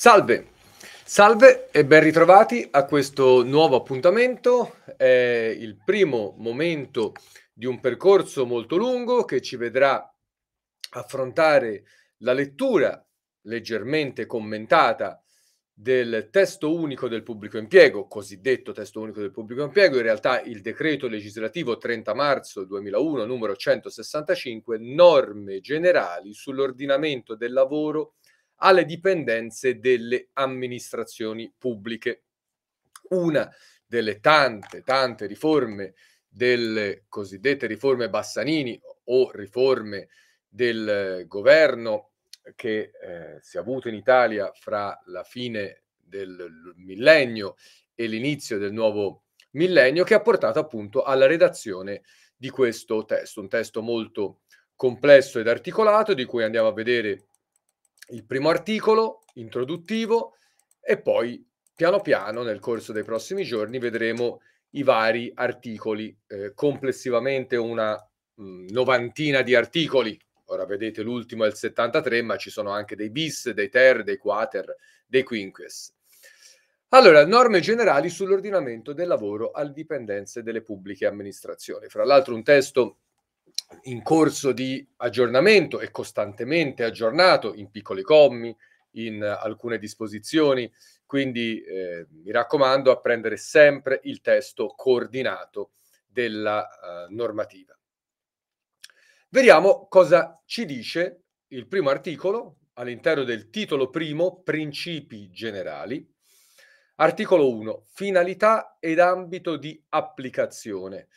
Salve, salve e ben ritrovati a questo nuovo appuntamento. È il primo momento di un percorso molto lungo che ci vedrà affrontare la lettura leggermente commentata del testo unico del pubblico impiego, cosiddetto testo unico del pubblico impiego, in realtà il decreto legislativo 30 marzo 2001 numero 165, norme generali sull'ordinamento del lavoro alle dipendenze delle amministrazioni pubbliche. Una delle tante, tante riforme, delle cosiddette riforme Bassanini o riforme del governo che eh, si è avuto in Italia fra la fine del millennio e l'inizio del nuovo millennio che ha portato appunto alla redazione di questo testo, un testo molto complesso ed articolato di cui andiamo a vedere il primo articolo introduttivo e poi piano piano nel corso dei prossimi giorni vedremo i vari articoli, eh, complessivamente una mh, mm, novantina di articoli. Ora vedete l'ultimo è il 73, ma ci sono anche dei bis, dei ter, dei quater, dei quinques. Allora, norme generali sull'ordinamento del lavoro alle dipendenze delle pubbliche amministrazioni. Fra l'altro un testo in corso di aggiornamento e costantemente aggiornato in piccoli commi, in alcune disposizioni, quindi eh, mi raccomando a prendere sempre il testo coordinato della eh, normativa. Vediamo cosa ci dice il primo articolo all'interno del titolo primo, principi generali. Articolo 1, finalità ed ambito di applicazione.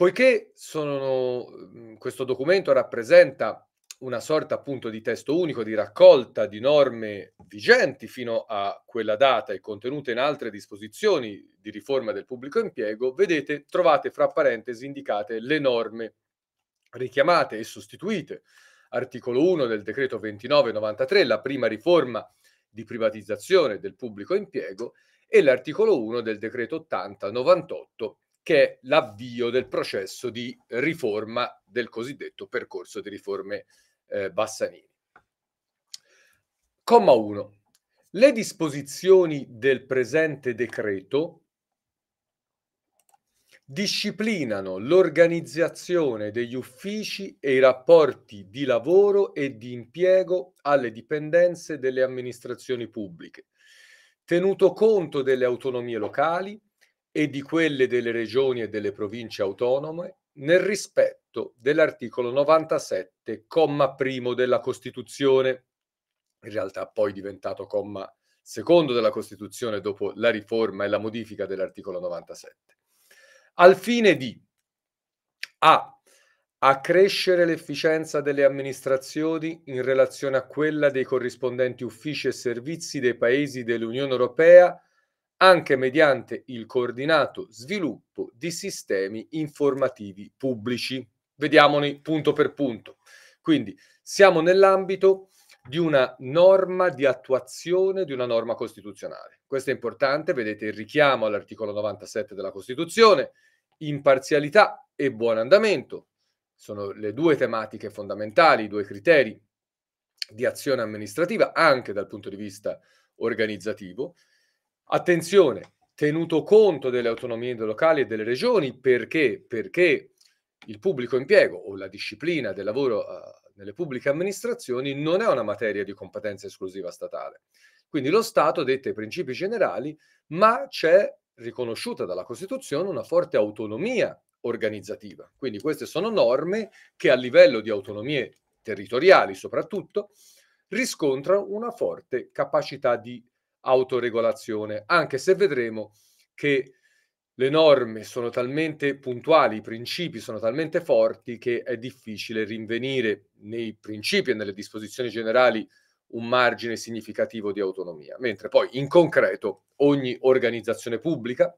Poiché sono, mhmm, questo documento rappresenta una sorta appunto di testo unico, di raccolta di norme vigenti fino a quella data e contenute in altre disposizioni di riforma del pubblico impiego, vedete, trovate fra parentesi indicate le norme richiamate e sostituite. Articolo 1 del decreto 2993, la prima riforma di privatizzazione del pubblico impiego, e l'articolo 1 del decreto 8098 che è l'avvio del processo di riforma del cosiddetto percorso di riforme eh, Bassanini. Comma 1. Le disposizioni del presente decreto disciplinano l'organizzazione degli uffici e i rapporti di lavoro e di impiego alle dipendenze delle amministrazioni pubbliche, tenuto conto delle autonomie locali, e di quelle delle regioni e delle province autonome nel rispetto dell'articolo 97, comma primo della Costituzione, in realtà poi diventato comma secondo della Costituzione dopo la riforma e la modifica dell'articolo 97, al fine di a. Accrescere l'efficienza delle amministrazioni in relazione a quella dei corrispondenti uffici e servizi dei paesi dell'Unione Europea anche mediante il coordinato sviluppo di sistemi informativi pubblici. Vediamone punto per punto. Quindi siamo nell'ambito di una norma di attuazione di una norma costituzionale. Questo è importante, vedete il richiamo all'articolo 97 della Costituzione, imparzialità e buon andamento. Sono le due tematiche fondamentali, i due criteri di azione amministrativa anche dal punto di vista organizzativo. Attenzione, tenuto conto delle autonomie locali e delle regioni, perché? Perché il pubblico impiego o la disciplina del lavoro uh, nelle pubbliche amministrazioni non è una materia di competenza esclusiva statale. Quindi lo Stato detta i principi generali, ma c'è riconosciuta dalla Costituzione una forte autonomia organizzativa. Quindi queste sono norme che a livello di autonomie territoriali soprattutto riscontrano una forte capacità di autoregolazione, anche se vedremo che le norme sono talmente puntuali, i principi sono talmente forti che è difficile rinvenire nei principi e nelle disposizioni generali un margine significativo di autonomia, mentre poi in concreto ogni organizzazione pubblica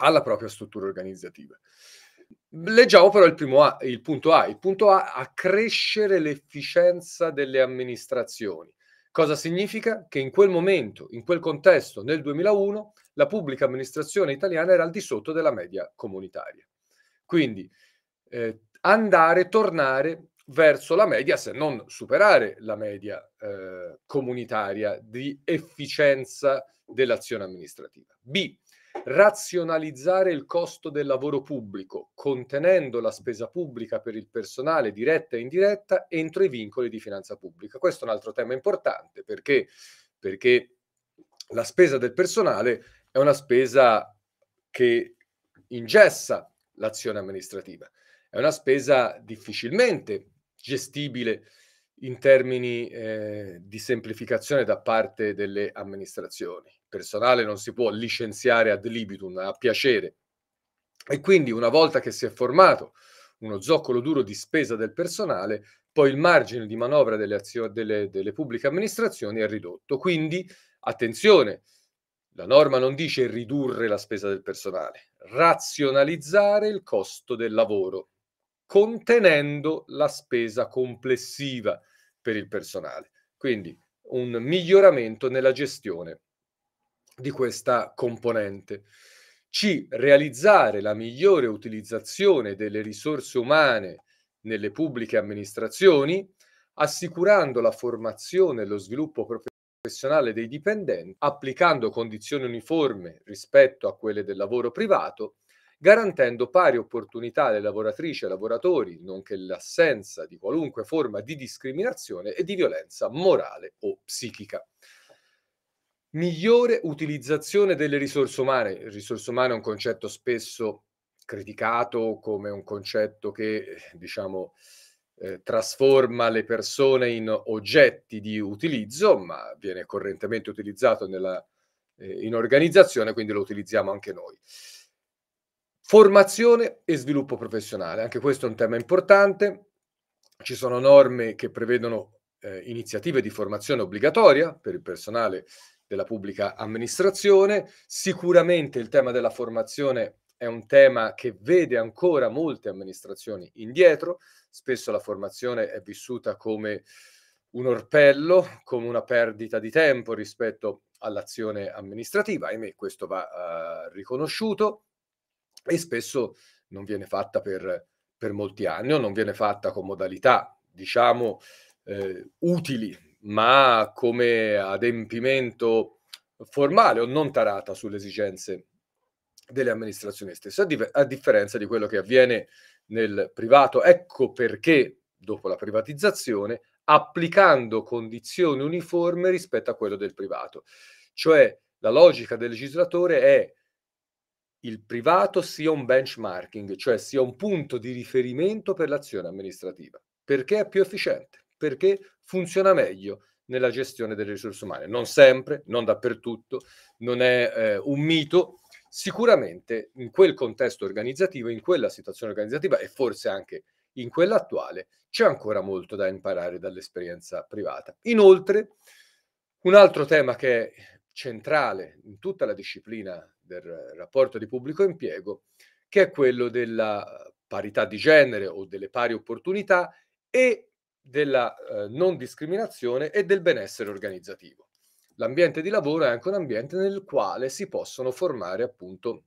ha la propria struttura organizzativa. Leggiamo però il, primo A, il punto A, il punto A accrescere l'efficienza delle amministrazioni. Cosa significa? Che in quel momento, in quel contesto, nel 2001, la pubblica amministrazione italiana era al di sotto della media comunitaria. Quindi eh, andare, tornare verso la media, se non superare la media eh, comunitaria di efficienza dell'azione amministrativa. B razionalizzare il costo del lavoro pubblico, contenendo la spesa pubblica per il personale diretta e indiretta entro i vincoli di finanza pubblica. Questo è un altro tema importante perché, perché la spesa del personale è una spesa che ingessa l'azione amministrativa, è una spesa difficilmente gestibile in termini eh, di semplificazione da parte delle amministrazioni personale non si può licenziare ad libitum, a piacere. E quindi una volta che si è formato uno zoccolo duro di spesa del personale, poi il margine di manovra delle, azioni, delle, delle pubbliche amministrazioni è ridotto. Quindi, attenzione, la norma non dice ridurre la spesa del personale, razionalizzare il costo del lavoro, contenendo la spesa complessiva per il personale. Quindi un miglioramento nella gestione di questa componente. C. Realizzare la migliore utilizzazione delle risorse umane nelle pubbliche amministrazioni, assicurando la formazione e lo sviluppo professionale dei dipendenti, applicando condizioni uniformi rispetto a quelle del lavoro privato, garantendo pari opportunità alle lavoratrici e lavoratori, nonché l'assenza di qualunque forma di discriminazione e di violenza morale o psichica migliore utilizzazione delle risorse umane. Il risorse umane è un concetto spesso criticato come un concetto che, diciamo, eh, trasforma le persone in oggetti di utilizzo, ma viene correntemente utilizzato nella, eh, in organizzazione, quindi lo utilizziamo anche noi. Formazione e sviluppo professionale, anche questo è un tema importante. Ci sono norme che prevedono eh, iniziative di formazione obbligatoria per il personale della pubblica amministrazione. Sicuramente il tema della formazione è un tema che vede ancora molte amministrazioni indietro, spesso la formazione è vissuta come un orpello, come una perdita di tempo rispetto all'azione amministrativa, ahimè questo va uh, riconosciuto e spesso non viene fatta per, per molti anni o non viene fatta con modalità, diciamo, eh, utili ma come adempimento formale o non tarata sulle esigenze delle amministrazioni stesse, a, di- a differenza di quello che avviene nel privato. Ecco perché, dopo la privatizzazione, applicando condizioni uniformi rispetto a quello del privato. Cioè la logica del legislatore è il privato sia un benchmarking, cioè sia un punto di riferimento per l'azione amministrativa, perché è più efficiente perché funziona meglio nella gestione delle risorse umane. Non sempre, non dappertutto, non è eh, un mito. Sicuramente in quel contesto organizzativo, in quella situazione organizzativa e forse anche in quella attuale, c'è ancora molto da imparare dall'esperienza privata. Inoltre, un altro tema che è centrale in tutta la disciplina del rapporto di pubblico impiego, che è quello della parità di genere o delle pari opportunità e della eh, non discriminazione e del benessere organizzativo. L'ambiente di lavoro è anche un ambiente nel quale si possono formare appunto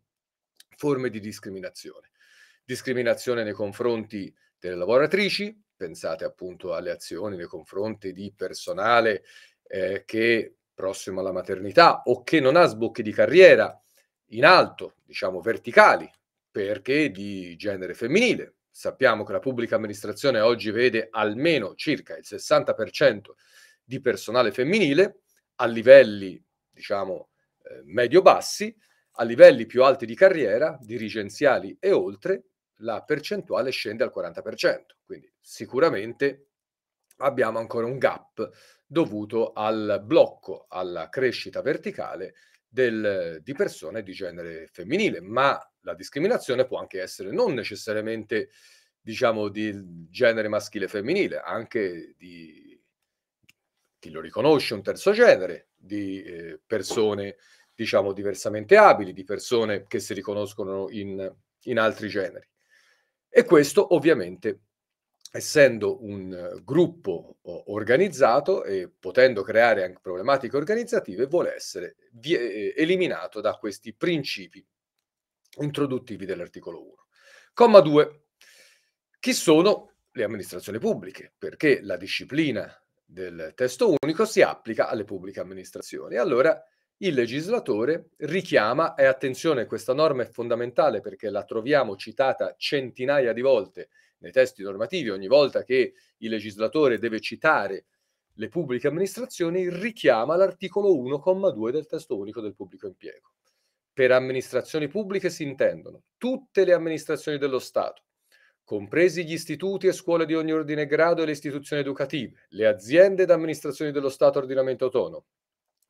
forme di discriminazione. Discriminazione nei confronti delle lavoratrici, pensate appunto alle azioni nei confronti di personale eh, che prossimo alla maternità o che non ha sbocchi di carriera in alto, diciamo verticali, perché di genere femminile, Sappiamo che la pubblica amministrazione oggi vede almeno circa il 60% di personale femminile a livelli, diciamo, eh, medio-bassi, a livelli più alti di carriera, dirigenziali e oltre, la percentuale scende al 40%. Quindi sicuramente abbiamo ancora un gap dovuto al blocco, alla crescita verticale del, di persone di genere femminile, ma la discriminazione può anche essere non necessariamente diciamo di genere maschile e femminile, anche di chi lo riconosce un terzo genere, di eh, persone diciamo diversamente abili, di persone che si riconoscono in, in altri generi. E questo ovviamente essendo un eh, gruppo organizzato e potendo creare anche problematiche organizzative, vuole essere eh, eliminato da questi principi introduttivi dell'articolo 1. Comma 2. Chi sono le amministrazioni pubbliche? Perché la disciplina del testo unico si applica alle pubbliche amministrazioni. Allora il legislatore richiama, e attenzione, questa norma è fondamentale perché la troviamo citata centinaia di volte nei testi normativi ogni volta che il legislatore deve citare le pubbliche amministrazioni richiama l'articolo 1,2 del testo unico del pubblico impiego. Per amministrazioni pubbliche si intendono tutte le amministrazioni dello Stato, compresi gli istituti e scuole di ogni ordine e grado e le istituzioni educative, le aziende ed amministrazioni dello Stato ordinamento autonomo,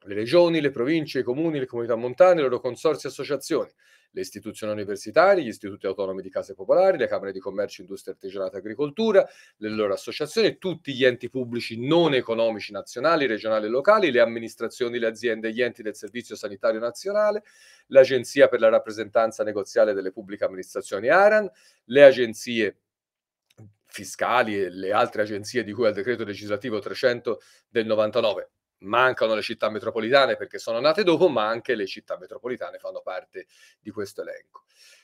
le regioni, le province, i comuni, le comunità montane, i loro consorzi e associazioni, le istituzioni universitarie, gli istituti autonomi di case popolari, le camere di commercio, industria artigianata e agricoltura, le loro associazioni, tutti gli enti pubblici non economici nazionali, regionali e locali, le amministrazioni, le aziende gli enti del Servizio Sanitario Nazionale, l'Agenzia per la rappresentanza negoziale delle pubbliche amministrazioni ARAN, le agenzie fiscali e le altre agenzie di cui al decreto legislativo 300 del 99 mancano le città metropolitane perché sono nate dopo, ma anche le città metropolitane fanno parte di questo elenco.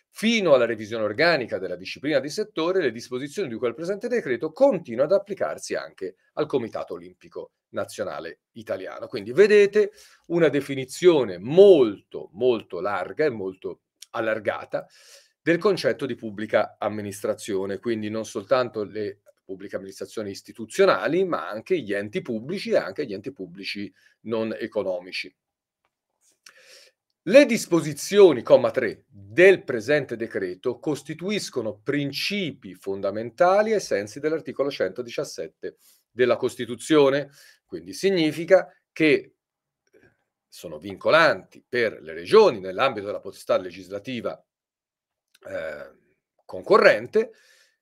Fino alla revisione organica della disciplina di settore, le disposizioni di quel presente decreto continuano ad applicarsi anche al Comitato Olimpico Nazionale Italiano. Quindi vedete una definizione molto, molto larga e molto allargata del concetto di pubblica amministrazione, quindi non soltanto le pubbliche amministrazioni istituzionali, ma anche gli enti pubblici e anche gli enti pubblici non economici. Le disposizioni, comma 3, del presente decreto costituiscono principi fondamentali ai sensi dell'articolo 117 della Costituzione, quindi significa che eh, sono vincolanti per le regioni nell'ambito della potestà legislativa eh, concorrente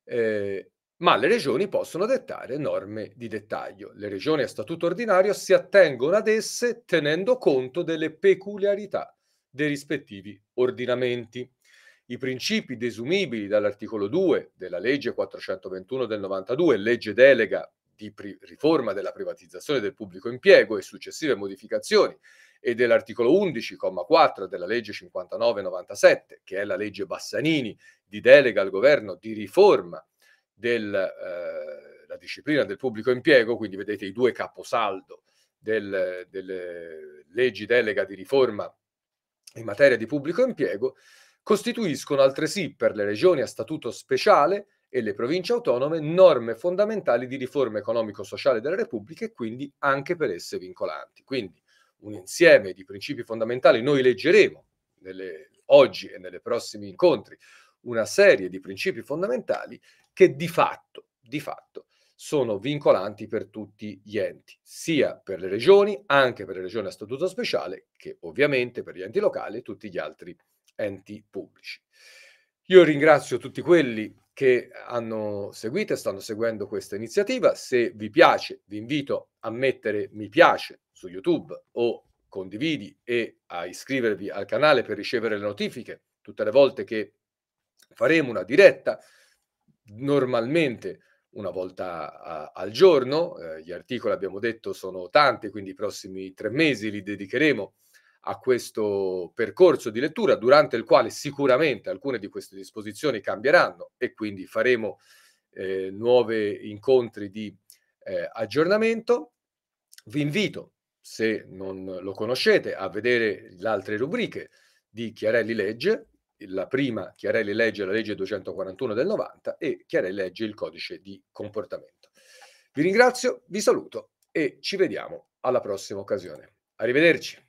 eh, ma le regioni possono dettare norme di dettaglio. Le regioni a statuto ordinario si attengono ad esse tenendo conto delle peculiarità dei rispettivi ordinamenti. I principi desumibili dall'articolo 2 della legge 421 del 92, legge delega di pri- riforma della privatizzazione del pubblico impiego e successive modificazioni, e dell'articolo 11,4 della legge 59-97, che è la legge Bassanini di delega al governo di riforma della eh, disciplina del pubblico impiego, quindi vedete i due caposaldo del, delle leggi delega di riforma in materia di pubblico impiego, costituiscono altresì per le regioni a statuto speciale e le province autonome norme fondamentali di riforma economico-sociale della Repubblica e quindi anche per esse vincolanti. Quindi un insieme di principi fondamentali, noi leggeremo nelle, oggi e nelle prossimi incontri una serie di principi fondamentali che di fatto, di fatto sono vincolanti per tutti gli enti, sia per le regioni, anche per le regioni a statuto speciale, che ovviamente per gli enti locali e tutti gli altri enti pubblici. Io ringrazio tutti quelli che hanno seguito e stanno seguendo questa iniziativa. Se vi piace, vi invito a mettere mi piace su YouTube o condividi e a iscrivervi al canale per ricevere le notifiche tutte le volte che faremo una diretta normalmente una volta a, al giorno. Eh, gli articoli, abbiamo detto, sono tanti, quindi i prossimi tre mesi li dedicheremo a questo percorso di lettura, durante il quale sicuramente alcune di queste disposizioni cambieranno e quindi faremo eh, nuovi incontri di eh, aggiornamento. Vi invito, se non lo conoscete, a vedere le altre rubriche di Chiarelli Legge, la prima Chiarelli legge la legge 241 del 90 e Chiarelli legge il codice di comportamento. Vi ringrazio, vi saluto e ci vediamo alla prossima occasione. Arrivederci.